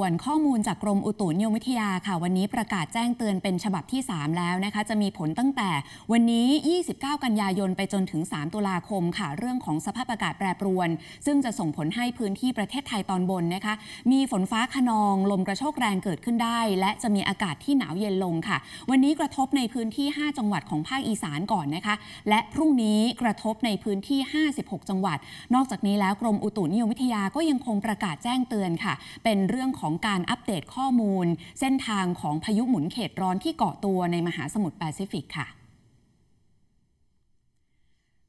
ส่วนข้อมูลจากกรมอุตุนิยมวิทยาค่ะ วันนี้ประกาศแจ้งเตือนเป็นฉบับที่ 3 แล้วนะคะจะมีผลตั้งแต่ วันนี้ 29 กันยายนไปจนถึง 3 ตุลาคมค่ะเรื่องของสภาพอากาศแปรปรวน ซึ่งจะส่งผลให้พื้นที่ประเทศไทยตอนบนนะคะ มีฝนฟ้าขนอง ลมกระโชกแรงเกิดขึ้นได้ และจะมีอากาศที่หนาวเย็นลงค่ะ วันนี้กระทบในพื้นที่ 5 จังหวัดของภาคอีสานก่อนนะคะ และพรุ่งนี้กระทบในพื้นที่ 56 จังหวัด นอกจากนี้แล้วกรมอุตุนิยมวิทยาก็ยังคงประกาศแจ้งเตือนค่ะ เป็นเรื่องของของการอัปเดตข้อมูลเส้นทางของพายุหมุนเขตร้อนที่เกาะตัวในมหาสมุทรแปซิฟิกค่ะ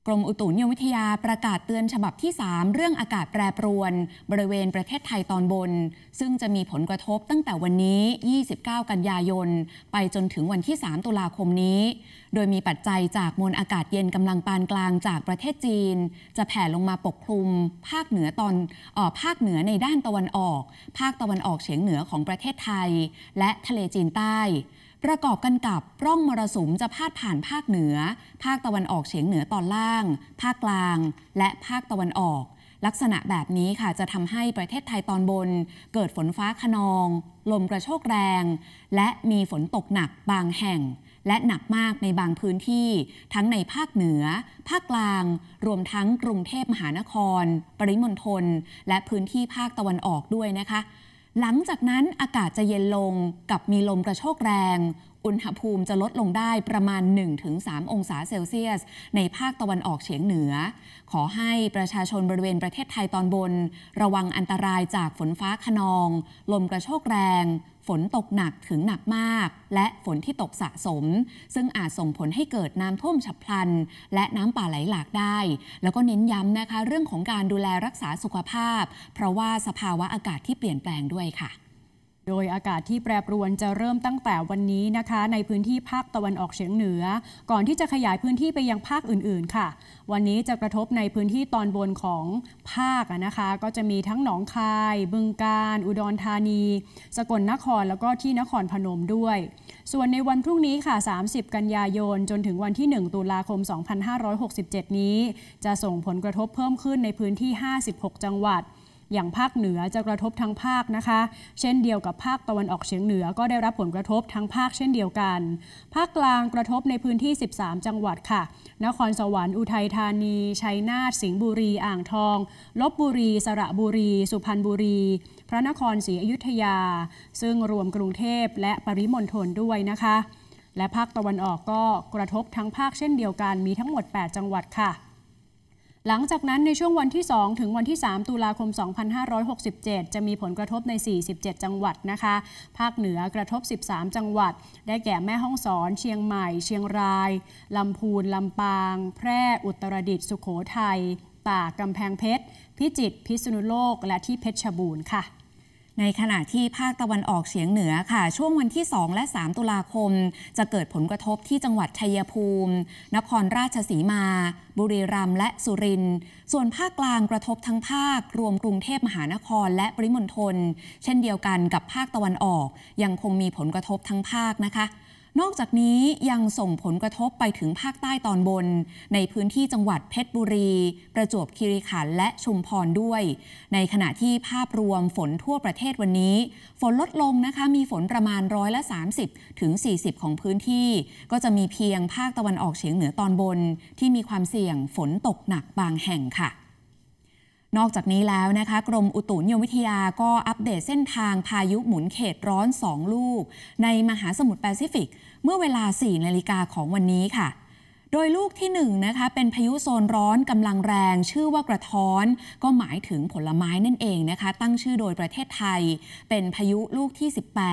กรมอุตุนิยมวิทยาประกาศเตือนฉบับที่ 3 เรื่องอากาศแปรปรวน บริเวณประเทศไทยตอนบน ซึ่งจะมีผลกระทบตั้งแต่วันนี้ 29 กันยายน ไปจนถึงวันที่ 3 ตุลาคมนี้ โดยมีปัจจัยจากมวลอากาศเย็นกำลังปานกลางจากประเทศจีน จะแผ่ลงมาปกคลุม ภาคเหนือตอนออภาคเหนือในด้านตะวันออก ภาคตะวันออกเฉียงเหนือของประเทศไทย และทะเลจีนใต้ประกอบกันกับร่องมรสุมจะพาดผ่านภาคเหนือ ภาคตะวันออกเฉียงเหนือตอนล่าง ภาคกลาง และภาคตะวันออก ลักษณะแบบนี้ค่ะจะทำให้ประเทศไทยตอนบน เกิดฝนฟ้าขนอง ลมกระโชกแรง และมีฝนตกหนักบางแห่ง และหนักมากในบางพื้นที่ ทั้งในภาคเหนือ ภาคกลาง รวมทั้งกรุงเทพมหานคร ปริมณฑล และพื้นที่ภาคตะวันออกด้วยนะคะหลังจากนั้นอากาศจะเย็นลงกับมีลมกระโชกแรง อุณหภูมิจะลดลงได้ประมาณ 1-3 องศาเซลเซียส ในภาคตะวันออกเฉียงเหนือ ขอให้ประชาชนบริเวณประเทศไทยตอนบนระวังอันตรายจากฝนฟ้าขนอง ลมกระโชกแรงฝนตกหนักถึงหนักมาก และฝนที่ตกสะสม ซึ่งอาจส่งผลให้เกิดน้ำท่วมฉับพลัน และน้ำป่าไหลหลากได้ แล้วก็เน้นย้ำนะคะเรื่องของการดูแลรักษาสุขภาพเพราะว่าสภาวะอากาศที่เปลี่ยนแปลงด้วยค่ะโดยอากาศที่แปรปรวนจะเริ่มตั้งแต่วันนี้นะคะ ในพื้นที่ภาคตะวันออกเฉียงเหนือ ก่อนที่จะขยายพื้นที่ไปยังภาคอื่นๆค่ะ วันนี้จะกระทบในพื้นที่ตอนบนของภาคนะคะ ก็จะมีทั้งหนองคาย บึงกาฬอุดรธานี สกลนครแล้วก็ที่นครพนมด้วย ส่วนในวันพรุ่งนี้ค่ะ 30 กันยายน จนถึงวันที่ 1 ตุลาคม 2567 นี้ จะส่งผลกระทบเพิ่มขึ้นในพื้นที่ 56 จังหวัดอย่างภาคเหนือจะกระทบทั้งภาคนะคะ เช่นเดียวกับภาคตะวันออกเฉียงเหนือก็ได้รับผลกระทบทั้งภาคเช่นเดียวกัน ภาคกลางกระทบในพื้นที่ 13 จังหวัดค่ะ นครสวรรค์ อุทัยธานี ชัยนาทสิงห์บุรี อ่างทอง ลบบุรี สระบุรี สุพรรณบุรี พระนครศรีอยุธยา ซึ่งรวมกรุงเทพและปริมณฑลด้วยนะคะ และภาคตะวันออกก็กระทบทั้งภาคเช่นเดียวกันมีทั้งหมด 8 จังหวัดค่ะหลังจากนั้นในช่วงวันที่ 2 ถึงวันที่ 3 ตุลาคม 2567 จะมีผลกระทบใน 47 จังหวัดนะคะ ภาคเหนือกระทบ 13 จังหวัด ได้แก่แม่ฮ่องสอนเชียงใหม่เชียงราย ลำพูนลำปาง แพร่อุตรดิตถ์สุขโขทัยตากกำแพงเพชรพิจิตรพิษณุโลก และที่เพชรบูรณ์ค่ะในขณะที่ภาคตะวันออกเฉียงเหนือค่ะ ช่วงวันที่ 2 และ 3ตุลาคมจะเกิดผลกระทบที่จังหวัดชัยภูมิ นครราชสีมา บุรีรัมย์และสุรินทร์ส่วนภาคกลางกระทบทั้งภาค รวมกรุงเทพมหานครและปริมณฑลเช่นเดียวกันกับภาคตะวันออก ยังคงมีผลกระทบทั้งภาคนะคะนอกจากนี้ยังส่งผลกระทบไปถึงภาคใต้ตอนบน ในพื้นที่จังหวัดเพชรบุรี ประจวบคีรีขันธ์และชุมพรด้วย ในขณะที่ภาพรวมฝนทั่วประเทศวันนี้ ฝนลดลงนะคะมีฝนประมาณร้อยละ 30ถึง40 ของพื้นที่ ก็จะมีเพียงภาคตะวันออกเฉียงเหนือตอนบน ที่มีความเสี่ยงฝนตกหนักบางแห่งค่ะนอกจากนี้แล้วนะคะกรมอุตุนิยมวิทยาก็อัปเดตเส้นทางพายุหมุนเขตร้อน 2 ลูก ในมหาสมุทรแปซิฟิก เมื่อเวลา 4นาฬิกาของวันนี้ค่ะ โดยลูกที่1นนะคะเป็นพายุโซนร้อนกำลังแรง ชื่อว่ากระท้อนก็หมายถึงผลไม้นั่นเองนะคะตั้งชื่อโดยประเทศไทย เป็นพายุลูกที่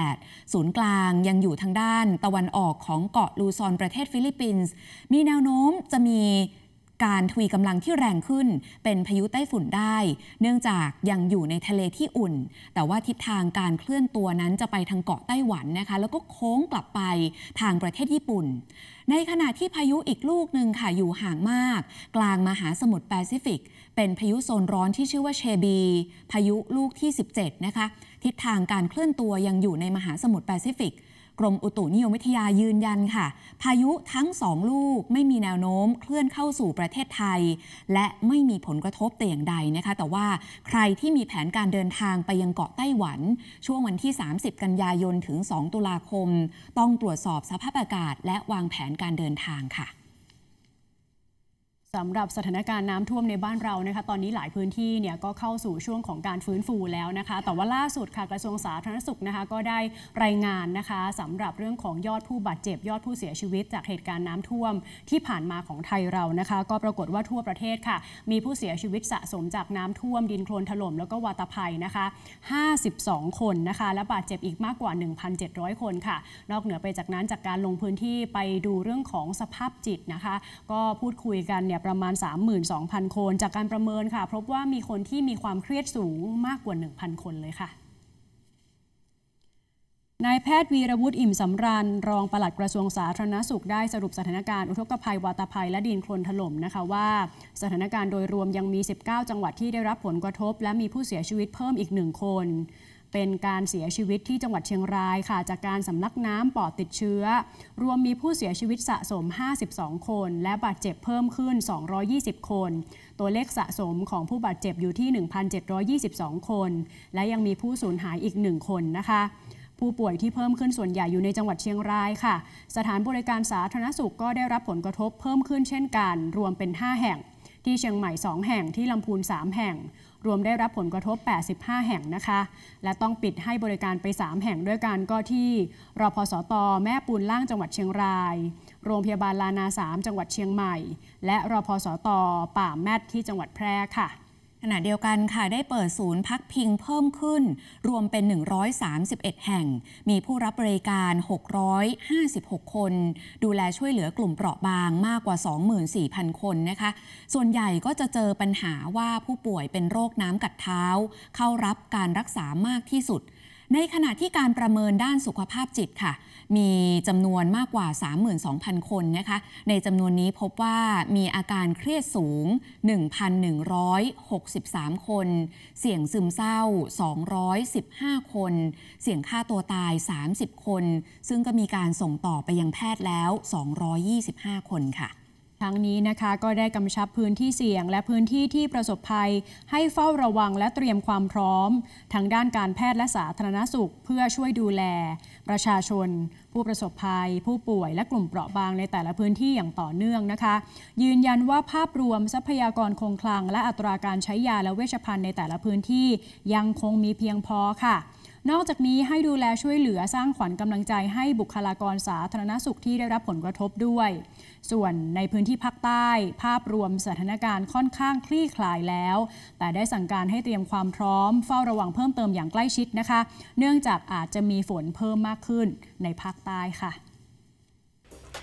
18 ศูนย์กลางยังอยู่ทางด้านตะวันออกของเกาะลูซอนประเทศฟิลิปปินส์มีแนวโน้มจะมีการทวีกำลังที่แรงขึ้นเป็นพายุไต้ฝุ่นได้ เนื่องจากยังอยู่ในทะเลที่อุ่น แต่ว่าทิศทางการเคลื่อนตัวนั้นจะไปทางเกาะไต้หวันนะคะแล้วก็โค้งกลับไปทางประเทศญี่ปุ่น ในขณะที่พายุอีกลูกหนึ่งค่ะอยู่ห่างมาก กลางมหาสมุทรแปซิฟิก เป็นพายุโซนร้อนที่ชื่อว่าเชบีพายุลูกที่ 17 นะคะ ทิศทางการเคลื่อนตัวยังอยู่ในมหาสมุทรแปซิฟิกกรมอุตุนิยมวิทยายืนยันค่ะ พายุทั้งสองลูกไม่มีแนวโน้มเคลื่อนเข้าสู่ประเทศไทย และไม่มีผลกระทบแต่อย่างใดนะคะ แต่ว่าใครที่มีแผนการเดินทางไปยังเกาะไต้หวัน ช่วงวันที่ 30 กันยายนถึง 2 ตุลาคม ต้องตรวจสอบสภาพอากาศ และวางแผนการเดินทางค่ะสำหรับสถานการณ์น้ำท่วมในบ้านเรานะคะ ตอนนี้หลายพื้นที่เนี่ยก็เข้าสู่ช่วงของการฟื้นฟูแล้วนะคะ แต่ว่าล่าสุดค่ะ กระทรวงสาธารณสุขนะคะ ก็ได้รายงานนะคะ สำหรับเรื่องของยอดผู้บาดเจ็บยอดผู้เสียชีวิต จากเหตุการณ์น้ำท่วมที่ผ่านมาของไทยเรานะคะ ก็ปรากฏว่าทั่วประเทศค่ะ มีผู้เสียชีวิตสะสมจากน้ำท่วมดินโคลนถล่มแล้วก็วาตภัยนะคะ 52 คนนะคะ และบาดเจ็บอีกมากกว่า 1,700 คนค่ะ นอกเหนือไปจากนั้นจากการลงพื้นที่ไปดูเรื่องของสภาพจิตนะคะ ก็พูดคุยกันเนี่ยประมาณ 32,000 คนจากการประเมินค่ะ พบว่ามีคนที่มีความเครียดสูงมากกว่า 1,000 คนเลยค่ะนายแพทย์วีรวุฒิอิ่มสำรานรองปลัดกระทรวงสาธารณสุขได้สรุปสถานการณ์ อุทกภัยวาตภัย และดินโคลนถล่มนะคะว่า สถานการณ์โดยรวมยังมี 19 จังหวัดที่ได้รับผลกระทบ และมีผู้เสียชีวิตเพิ่มอีกหนึ่งคนเป็นการเสียชีวิตที่จังหวัดเชียงรายค่ะ จากการสำลักน้ำปอดติดเชื้อ รวมมีผู้เสียชีวิตสะสม 52 คน และบาดเจ็บเพิ่มขึ้น 220 คน ตัวเลขสะสมของผู้บาดเจ็บอยู่ที่ 1,722 คน และยังมีผู้สูญหายอีก 1 คนนะคะ ผู้ป่วยที่เพิ่มขึ้นส่วนใหญ่อยู่ในจังหวัดเชียงรายค่ะ สถานบริการสาธารณสุขก็ได้รับผลกระทบเพิ่มขึ้นเช่นกัน รวมเป็น 5 แห่ง ที่เชียงใหม่ 2 แห่งที่ลำพูน3แห่งรวมได้รับผลกระทบ 85 แห่งนะคะ และต้องปิดให้บริการไป 3 แห่งด้วยกันก็ที่ รพสตแม่ปูนล่างจังหวัดเชียงราย โรงพยาบาลลานา3จังหวัดเชียงใหม่ และรพสตป่าแมทที่จังหวัดแพร่ค่ะขณะเดียวกันค่ะได้เปิดศูนย์พักพิงเพิ่มขึ้น รวมเป็น 131 แห่ง มีผู้รับบริการ 656 คน ดูแลช่วยเหลือกลุ่มเปราะบางมากกว่า 24,000 คนนะคะส่วนใหญ่ก็จะเจอปัญหาว่าผู้ป่วยเป็นโรคน้ำกัดเท้า เข้ารับการรักษามากที่สุดในขณะที่การประเมินด้านสุขภาพจิตค่ะ มีจำนวนมากกว่า 32,000 คนนะคะ ในจำนวนนี้พบว่ามีอาการเครียดสูง 1,163 คน เสี่ยงซึมเศร้า 215 คน เสี่ยงฆ่าตัวตาย 30 คน ซึ่งก็มีการส่งต่อไปยังแพทย์แล้ว 225 คนค่ะั้งนี้นะคะก็ได้กำชับพื้นที่เสี่ยง และพื้นที่ที่ประสบภัยให้เฝ้าระวังและเตรียมความพร้อม ทางด้านการแพทย์และสาธารณสุข เพื่อช่วยดูแล ประชาชน ผู้ประสบภัย ผู้ป่วยและกลุ่มเปราะบางในแต่ละพื้นที่อย่างต่อเนื่องนะคะ ยืนยันว่าภาพรวมทรัพยากรคงคลังและอัตราการใช้ยาและเวชภัณฑ์ในแต่ละพื้นที่ยังคงมีเพียงพอค่ะนอกจากนี้ให้ดูแลช่วยเหลือสร้างขวัญกำลังใจให้บุคลากรสาธารณสุขที่ได้รับผลกระทบด้วย ส่วนในพื้นที่ภาคใต้ ภาพรวมสถานการณ์ค่อนข้างคลี่คลายแล้ว แต่ได้สั่งการให้เตรียมความพร้อม เฝ้าระวังเพิ่มเติมอย่างใกล้ชิดนะคะ เนื่องจากอาจจะมีฝนเพิ่มมากขึ้นในภาคใต้ค่ะ